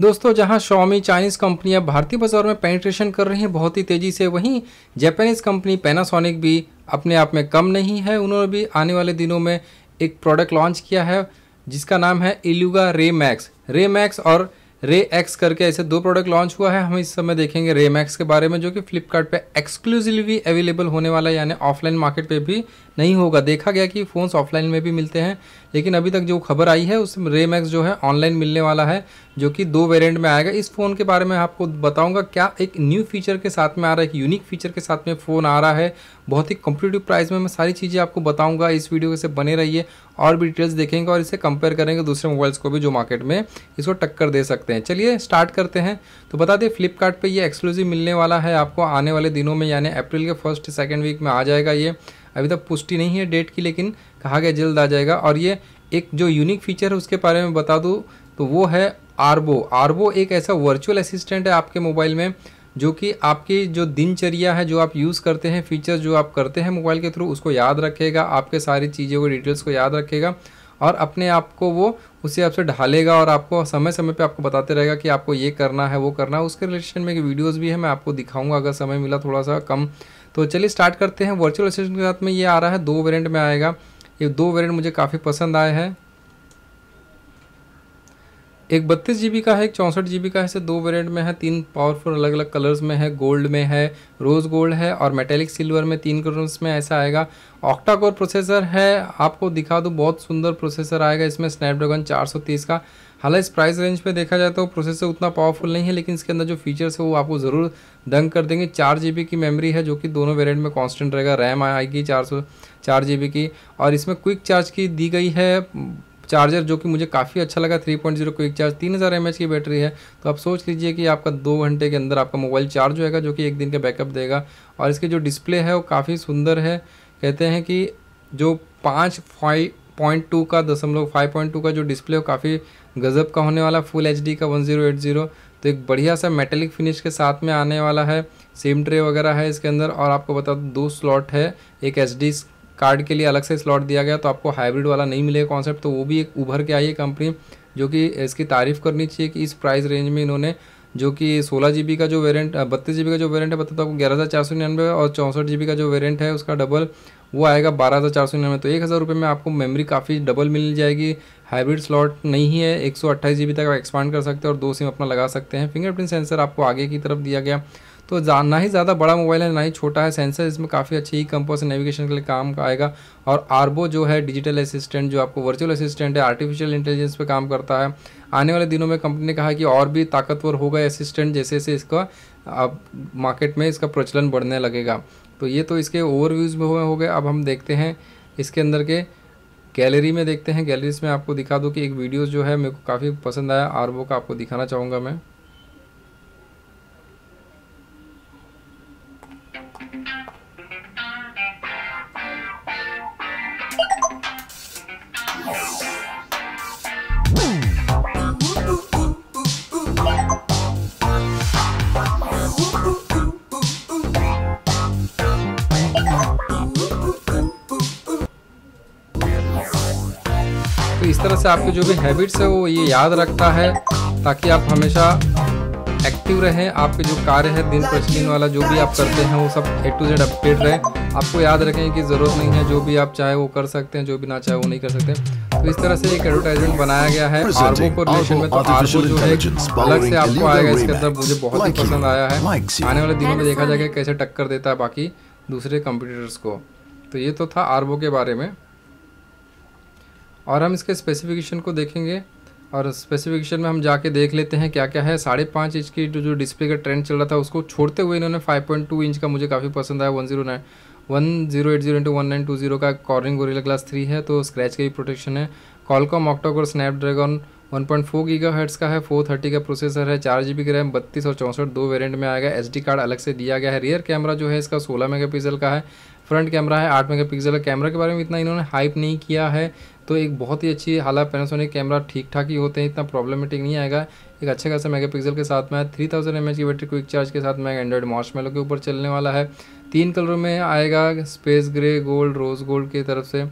दोस्तों जहां Xiaomi Chinese कंपनियां भारतीय बाज़ार में पेंट्रेशन कर रही हैं बहुत ही तेज़ी से वहीं जापानीज़ कंपनी पैनासोनिक भी अपने आप में कम नहीं है उन्होंने भी आने वाले दिनों में एक प्रोडक्ट लॉन्च किया है जिसका नाम है इल्यूगा रे मैक्स रे मैक्स और रे एक्स करके ऐसे दो प्रोडक्ट लॉन्च हुआ है हम इस समय देखेंगे रे मैक्स के बारे में जो कि फ्लिपकार्ट एक्सक्लूसिवली अवेलेबल होने वाला है यानी ऑफलाइन मार्केट पर भी नहीं होगा देखा गया कि फ़ोन्स ऑफलाइन में भी मिलते हैं लेकिन अभी तक जो खबर आई है उसमें मैक्स जो है ऑनलाइन मिलने वाला है जो कि दो वेरिएंट में आएगा इस फ़ोन के बारे में आपको बताऊंगा क्या एक न्यू फीचर के साथ में आ रहा है एक यूनिक फीचर के साथ में फ़ोन आ रहा है बहुत ही कॉम्पिटेटिव प्राइस में मैं सारी चीज़ें आपको बताऊंगा इस वीडियो से बने रहिए और भी डिटेल्स देखेंगे और इसे कंपेयर करेंगे दूसरे मोबाइल्स को भी जो मार्केट में इसको टक्कर दे सकते हैं चलिए स्टार्ट करते हैं तो बता दें फ्लिपकार्ट ये एक्सक्लूसिव मिलने वाला है आपको आने वाले दिनों में यानी अप्रैल के फर्स्ट सेकेंड वीक में आ जाएगा ये अभी तक पुष्टि नहीं है डेट की लेकिन कहा गया जल्द आ जाएगा और ये एक जो यूनिक फीचर है उसके बारे में बता दूँ तो वो है आरबो आरबो एक ऐसा वर्चुअल असिस्टेंट है आपके मोबाइल में जो कि आपकी जो दिनचर्या है जो आप यूज़ करते हैं फीचर्स जो आप करते हैं मोबाइल के थ्रू उसको याद रखेगा आपके सारी चीज़ों को डिटेल्स को याद रखेगा और अपने आप को वो उसी आपसे ढालेगा और आपको समय समय पे आपको बताते रहेगा कि आपको ये करना है वो करना है उसके रिलेशन में वीडियोज़ भी है मैं आपको दिखाऊंगा अगर समय मिला थोड़ा सा कम तो चलिए स्टार्ट करते हैं वर्चुअल असिस्टेंट के साथ में ये आ रहा है दो वेरियंट में आएगा ये दो वेरियंट मुझे काफ़ी पसंद आए हैं एक बत्तीस जी का है एक चौंसठ जी का है इसे दो वेरिएंट में है तीन पावरफुल अलग अलग कलर्स में है गोल्ड में है रोज़ गोल्ड है और मेटेलिक सिल्वर में तीन कलर्स में ऐसा आएगा ऑक्टा कोर प्रोसेसर है आपको दिखा दूँ बहुत सुंदर प्रोसेसर आएगा इसमें स्नैपड्रैगन 430 का हालांकि इस प्राइस रेंज पे देखा जाए तो प्रोसेसर उतना पावरफुल नहीं है लेकिन इसके अंदर जो फीचर्स है वो आपको ज़रूर दंग कर देंगे चार जी की मेमोरी है जो कि दोनों वेरियंट में कॉन्स्टेंट रहेगा रैम आएगी चार सौ चार जी की और इसमें क्विक चार्ज की दी गई है चार्जर जो कि मुझे काफ़ी अच्छा लगा 3.0 पॉइंट जीरो क्विक चार्ज तीन हज़ार एम की बैटरी है तो आप सोच लीजिए कि आपका दो घंटे के अंदर आपका मोबाइल चार्ज होएगा जो कि एक दिन का बैकअप देगा और इसके जो डिस्प्ले है वो काफ़ी सुंदर है कहते हैं कि जो पाँच फाइव पॉइंट टू का दशमलव फाइव पॉइंट टू का जो डिस्प्ले हो काफ़ी गजब का होने वाला फुल एच का वन ज़ीरो एट ज़ीरो तो एक बढ़िया सा मेटेलिक फिनिश के साथ में आने वाला है सिम ट्रे वगैरह है इसके अंदर और आपको बता दो स्लॉट है एक एच कार्ड के लिए अलग से स्लॉट दिया गया तो आपको हाइब्रिड वाला नहीं मिलेगा कॉन्सेप्ट तो वो भी एक उभर के आई है कंपनी जो कि इसकी तारीफ़ करनी चाहिए कि इस प्राइस रेंज में इन्होंने जो कि सोलह जी का जो वेरिएंट बत्तीस जी का जो वेरिएंट है बताता दो आपको ग्यारह हज़ार चार सौ निन्यानवे और चौंसठ जी का जो वेरिएंट है उसका डबल वो आएगा बारह हज़ार चार सौ निन्यानवे तो एक हज़ार रुपये में आपको मेमोरी काफ़ी डबल मिल जाएगी हाइब्रिड स्लॉट नहीं है एक सौ अट्ठाईस जी बी तक आप एक्सपांड कर सकते हैं और दो सिम अपना लगा सकते हैं फिंगरप्रिंट सेंसर आपको आगे की तरफ दिया गया तो ना ही ज़्यादा बड़ा मोबाइल है ना ही छोटा है सेंसर इसमें काफ़ी अच्छी ही कंपोज नेविगेशन के लिए काम का आएगा और आरबो जो है डिजिटल असिस्टेंट जो आपको वर्चुअल असिस्टेंट है आर्टिफिशियल इंटेलिजेंस पे काम करता है आने वाले दिनों में कंपनी ने कहा कि और भी ताकतवर होगा असिस्टेंट जैसे जैसे इसका अब मार्केट में इसका प्रचलन बढ़ने लगेगा तो ये तो इसके ओवरव्यूज़ में हो गए अब हम देखते हैं इसके अंदर के गैलरी में देखते हैं गैलरीज में आपको दिखा दूँ कि एक वीडियो जो है मेरे को काफ़ी पसंद आया आरबो का आपको दिखाना चाहूँगा मैं से आपके जो भी हैबिट्स है वो ये याद रखता है ताकि आप हमेशा एक्टिव रहें आपके जो कार्य है दिन प्रतिदिन वाला जो भी आप करते हैं वो सब ए टू जेड अपडेट रहे आपको याद रखें कि ज़रूरत नहीं है जो भी आप चाहे वो कर सकते हैं जो भी ना चाहे वो नहीं कर सकते तो इस तरह से एक एडवर्टाइजमेंट बनाया गया है आर्गो को रिलेशन में तो आर्गो जो है अलग से आपको आएगा इसके अंदर मुझे बहुत ही पसंद आया है आने वाले दिनों में देखा जाएगा कैसे टक्कर देता है बाकी दूसरे कंप्यूटर्स को तो ये तो था आर्बो के बारे में और हम इसके स्पेसिफिकेशन को देखेंगे और स्पेसिफिकेशन में हम जाके देख लेते हैं क्या क्या है साढ़े पाँच इंच की जो डिस्प्ले का ट्रेंड चल रहा था उसको छोड़ते हुए इन्होंने 5.2 इंच का मुझे काफ़ी पसंद आया one zero nine one zero eight zero into one nine two zero का कॉर्निंग गोरिला क्लास थ्री है तो स्क्रैच का भी प्रोटेक्शन है Qualcomm octacore Snapdragon one point four gigahertz का है फोर थर्टी का प्रोसेसर है चार जी बी की रैम बत्तीस और चौंसठ दो वेरिएंट में आएगा एच डी कार्ड अलग से दिया गया है रियर कैमरा जो है इसका सोलह मेगा पिक्सल का है फ्रंट कैमरा है आठ मेगा पिक्सल का कैमरा के बारे में इतना इन्होंने हाइप नहीं किया है तो एक बहुत ही अच्छी हालांकि पैनासोनिक कैमरा ठीक ठाक ही होते हैं इतना प्रॉब्लमेटिक नहीं आएगा एक अच्छे खासा मेगापिक्सल के साथ में थ्री थाउजेंड एम की बैटरी क्विक चार्ज के साथ में एंड्रॉइड मार्च मेलो के ऊपर चलने वाला है तीन कलरों में आएगा space grey gold rose gold की तरफ से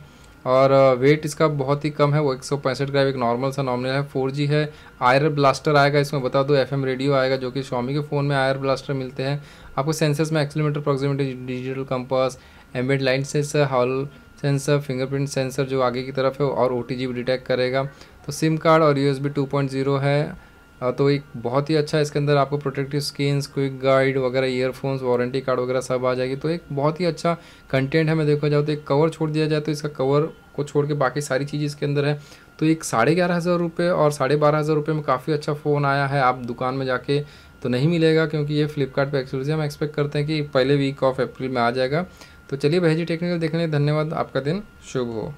और वेट इसका बहुत ही कम है वो एक सौ पैंसठ ग्राम एक नॉर्मल सा नॉर्मल है फोर जी है आयर ब्लास्टर आएगा इसमें बता दो एफ रेडियो आएगा जो कि शॉमी के फ़ोन में आयर ब्लास्टर मिलते हैं आपको सेंसर्स में accelerometer proximeter digital compass ambient light से हॉल सेंसर फिंगरप्रिंट सेंसर जो आगे की तरफ है और ओ भी डिटेक्ट करेगा तो सिम कार्ड और यू एस है तो एक बहुत ही अच्छा इसके अंदर आपको प्रोटेक्टिव स्किन्स क्विक गाइड वगैरह ईयरफोन्स वारंटी कार्ड वगैरह सब आ जाएगी तो एक बहुत ही अच्छा कंटेंट है मैं देखा जाऊँ तो एक कवर छोड़ दिया जाए तो इसका कवर को छोड़ के बाकी सारी चीज़ इसके अंदर है तो एक साढ़े ग्यारह हज़ार रुपये और साढ़े बारह हज़ार रुपये में काफ़ी अच्छा फ़ोन आया है आप दुकान में जाके तो नहीं मिलेगा क्योंकि ये फ्लिपकार्ट एक्सक्लूसिव हम एक्सपेक्ट करते हैं कि पहले वीक ऑफ अप्रैल में आ जाएगा तो चलिए भाई जी टेक्निकल देखने धन्यवाद आपका दिन शुभ हो